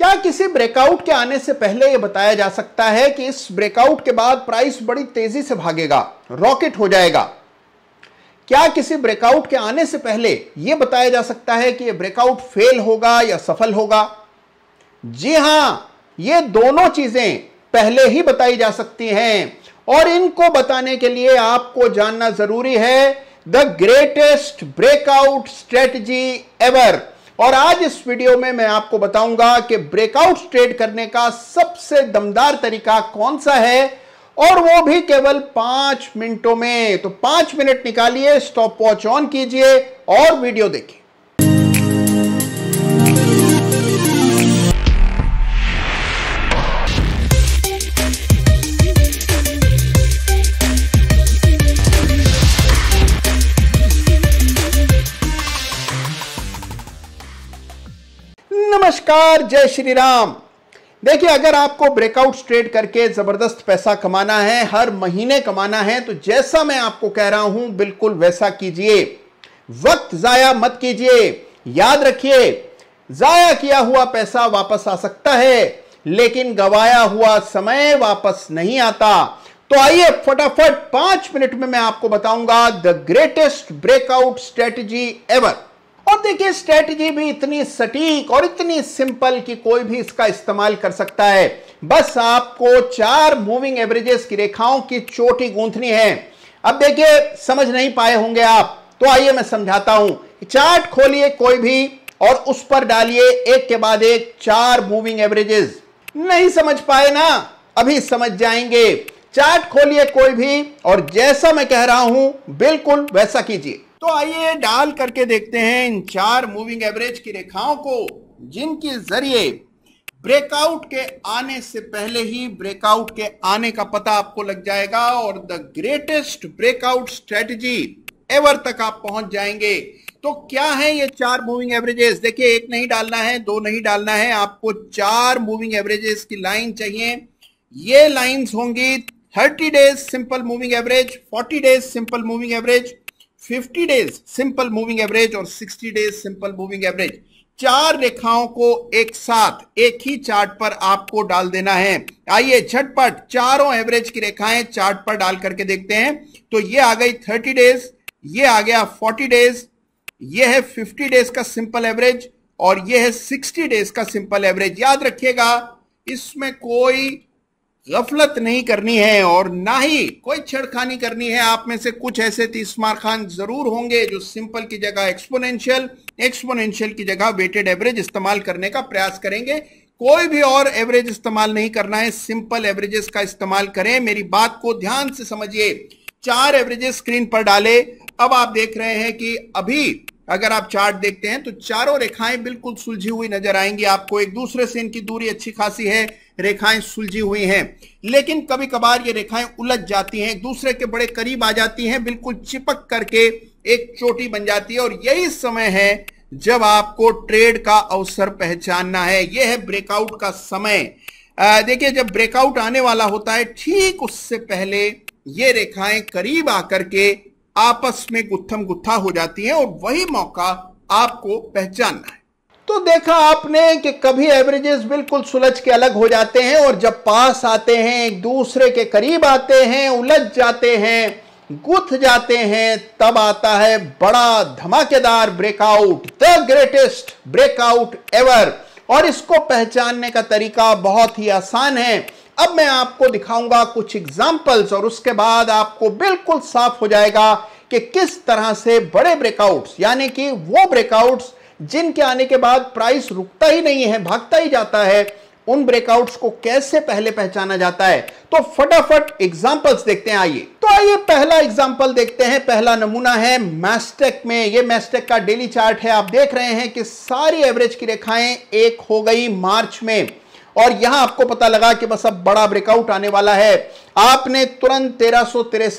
क्या किसी ब्रेकआउट के आने से पहले यह बताया जा सकता है कि इस ब्रेकआउट के बाद प्राइस बड़ी तेजी से भागेगा रॉकेट हो जाएगा क्या किसी ब्रेकआउट के आने से पहले यह बताया जा सकता है कि यह ब्रेकआउट फेल होगा या सफल होगा जी हां ये दोनों चीजें पहले ही बताई जा सकती हैं और इनको बताने के लिए आपको जानना जरूरी है the greatest breakout strategy ever और आज इस वीडियो में मैं आपको बताऊंगा कि ब्रेकआउट ट्रेड करने का सबसे दमदार तरीका कौन सा है और वो भी केवल पांच मिनटों में तो पांच मिनट निकालिए स्टॉप वॉच ऑन कीजिए और वीडियो देखिए नमस्कार जय श्री राम देखिए अगर आपको ब्रेकआउट ट्रेड करके जबरदस्त पैसा कमाना है हर महीने कमाना है तो जैसा मैं आपको कह रहा हूं बिल्कुल वैसा कीजिए वक्त जाया मत कीजिए याद रखिए जाया किया हुआ पैसा वापस आ सकता है लेकिन गवाया हुआ समय वापस नहीं आता तो आइए फटाफट पांच मिनट में मैं आपको बताऊंगा the greatest breakout strategy ever और देखिए स्ट्रेटजी भी इतनी सटीक और इतनी सिंपल कि कोई भी इसका इस्तेमाल कर सकता है बस आपको चार मूविंग एवरेजेस की रेखाओं की चोटी गूंथनी है अब देखिए समझ नहीं पाए होंगे आप तो आइए मैं समझाता हूं चार्ट खोलिए कोई भी और उस पर डालिए एक के बाद एक चार मूविंग एवरेजेस नहीं समझ पाए ना अभी समझ जाएंगे चार्ट खोलिए कोई भी और जैसा मैं कह रहा हूं बिल्कुल वैसा कीजिए तो आइए डाल करके देखते हैं इन चार मूविंग एवरेज की रेखाओं को जिनके जरिए ब्रेकआउट के आने से पहले ही ब्रेकआउट के आने का पता आपको लग जाएगा और the greatest breakout strategy ever तक आप पहुंच जाएंगे तो क्या है ये चार मूविंग एवरेजेस देखिए एक नहीं डालना है दो नहीं डालना है आपको चार मूविंग एवरेजेस की लाइन चाहिए ये लाइंस होंगी 30 days simple moving average 40 days simple moving average 50 days simple moving average और 60 डेज सिंपल मूविंग एवरेज चार रेखाओं को एक साथ एक ही चार्ट पर आपको डाल देना है आइए झटपट चारों एवरेज की रेखाएं चार्ट पर डाल करके देखते हैं तो ये आ गई 30 डेज ये आ गया 40 डेज ये है 50 डेज का सिंपल एवरेज और ये है 60 डेज का सिंपल एवरेज याद रखिएगा इसमें कोई गफलत नहीं करनी है और ना ही कोई छेड़खानी करनी है आप में से कुछ ऐसे तीसमार खान जरूर होंगे जो सिंपल की जगह एक्सपोनेंशियल एक्सपोनेंशियल की जगह वेटेड एवरेज इस्तेमाल करने का प्रयास करेंगे कोई भी और एवरेज इस्तेमाल नहीं करना है सिंपल एवरेजेस का इस्तेमाल करें मेरी बात को ध्यान से समझिए चार एवरेजेस स्क्रीन पर डाले अब आप देख रहे हैं कि अभी अगर आप चार्ट देखते हैं तो चारों रेखाएं बिल्कुल सुलझी हुई नजर आएंगी आपको एक दूसरे से इनकी दूरी अच्छी खासी है रेखाएं सुलझी हुई हैं लेकिन कभी कभार ये रेखाएं उलझ जाती हैं एक दूसरे के बड़े करीब आ जाती हैं बिल्कुल चिपक करके एक चोटी बन जाती है और यही समय है जब आपको ट्रेड का अवसर पहचानना है यह है ब्रेकआउट का समय देखिए जब ब्रेकआउट आने वाला होता है ठीक उससे पहले ये रेखाएं करीब आकर के आपस में गुत्थम गुत्था हो जाती है और वही मौका आपको पहचानना है तो देखा आपने कि कभी एवरेजेस बिल्कुल सुलझ के अलग हो जाते हैं और जब पास आते हैं एक दूसरे के करीब आते हैं उलझ जाते हैं गुथ जाते हैं तब आता है बड़ा धमाकेदार breakout the greatest breakout ever और इसको पहचानने का तरीका बहुत ही आसान है अब मैं आपको दिखाऊंगा कुछ एग्जाम्पल्स और उसके बाद आपको बिल्कुल साफ हो जाएगा कि किस तरह से बड़े ब्रेकआउट्स यानी कि वो ब्रेकआउट्स जिनके आने के बाद प्राइस रुकता ही नहीं है भागता ही जाता है उन ब्रेकआउट्स को कैसे पहले पहचाना जाता है तो फटाफट एग्जांपल्स देखते हैं आइए तो आइए पहला एग्जांपल देखते हैं पहला नमूना है मैस्टेक में ये मैस्टेक का डेली चार्ट है आप देख रहे हैं कि सारी एवरेज की रेखाएं एक हो गई मार्च में और यहां आपको पता लगा कि बस अब बड़ा ब्रेकआउट आने वाला है आपने तुरंत तेरह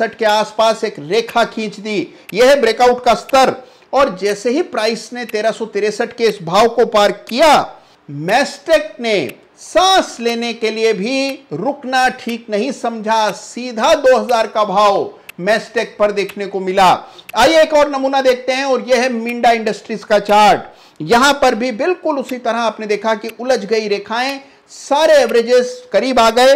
के आसपास एक रेखा खींच दी यह ब्रेकआउट का स्तर और जैसे ही प्राइस ने तेरह के इस भाव को पार किया मैस्टेक ने सांस लेने के लिए भी रुकना ठीक नहीं समझा सीधा 2000 का भाव मैस्टेक पर देखने को मिला आइए एक और नमूना देखते हैं और यह है मिंडा इंडस्ट्रीज का चार्ट यहां पर भी बिल्कुल उसी तरह आपने देखा कि उलझ गई रेखाएं सारे एवरेजेस करीब आ गए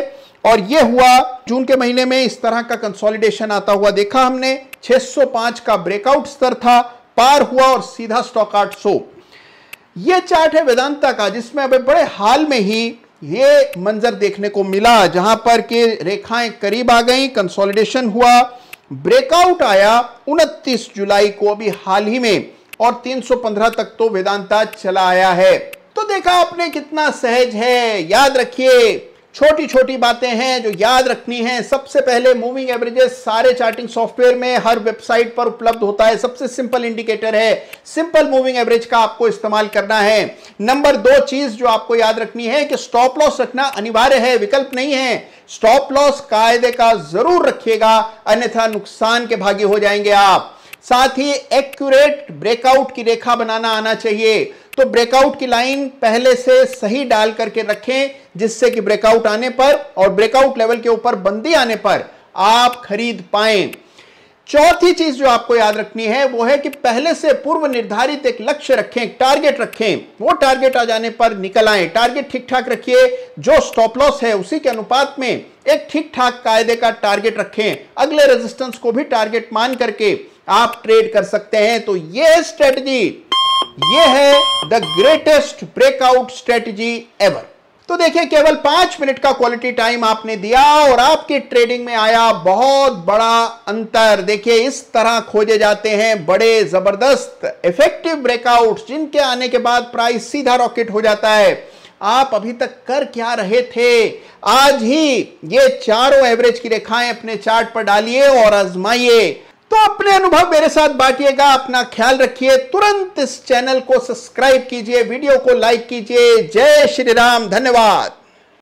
और यह हुआ जून के महीने में इस तरह का कंसोलिडेशन आता हुआ देखा हमने 605 का ब्रेकआउट स्तर था पार हुआ और सीधा स्टॉक आउट सो यह चार्ट है वेदांता का जिसमें अभी बड़े हाल में ही ये मंजर देखने को मिला जहां पर के रेखाएं करीब आ गई कंसोलिडेशन हुआ ब्रेकआउट आया 29 जुलाई को अभी हाल ही में और 315 तक तो वेदांता चला आया है तो देखा आपने कितना सहज है याद रखिए छोटी छोटी बातें हैं जो याद रखनी है सबसे पहले मूविंग एवरेजेस सारे चार्टिंग सॉफ्टवेयर में हर वेबसाइट पर उपलब्ध होता है सबसे सिंपल इंडिकेटर है सिंपल मूविंग एवरेज का आपको इस्तेमाल करना है नंबर दो चीज जो आपको याद रखनी है कि स्टॉप लॉस रखना अनिवार्य है विकल्प नहीं है स्टॉप लॉस कायदे का जरूर रखिएगा अन्यथा नुकसान के भागी हो जाएंगे आप साथ ही एक्यूरेट ब्रेकआउट की रेखा बनाना आना चाहिए तो ब्रेकआउट की लाइन पहले से सही डाल करके रखें जिससे कि ब्रेकआउट आने पर और ब्रेकआउट लेवल के ऊपर बंदी आने पर आप खरीद पाए चौथी चीज जो आपको याद रखनी है वो है कि पहले से पूर्व निर्धारित एक लक्ष्य रखें टारगेट रखें वो टारगेट आ जाने पर निकल आए टारगेट ठीक ठाक रखिए जो स्टॉप लॉस है उसी के अनुपात में एक ठीक ठाक कायदे का टारगेट रखें अगले रेजिस्टेंस को भी टारगेट मान करके आप ट्रेड कर सकते हैं तो ये स्ट्रेटजी ये है the greatest breakout strategy ever तो देखिए केवल पांच मिनट का क्वालिटी टाइम आपने दिया और आपके ट्रेडिंग में आया बहुत बड़ा अंतर देखिए इस तरह खोजे जाते हैं बड़े जबरदस्त इफेक्टिव ब्रेकआउट जिनके आने के बाद प्राइस सीधा रॉकेट हो जाता है आप अभी तक कर क्या रहे थे आज ही ये चारों एवरेज की रेखाएं अपने चार्ट पर डालिए और आजमाइए तो अपने अनुभव मेरे साथ बांटिएगा अपना ख्याल रखिए तुरंत इस चैनल को सब्सक्राइब कीजिए वीडियो को लाइक कीजिए जय श्री राम धन्यवाद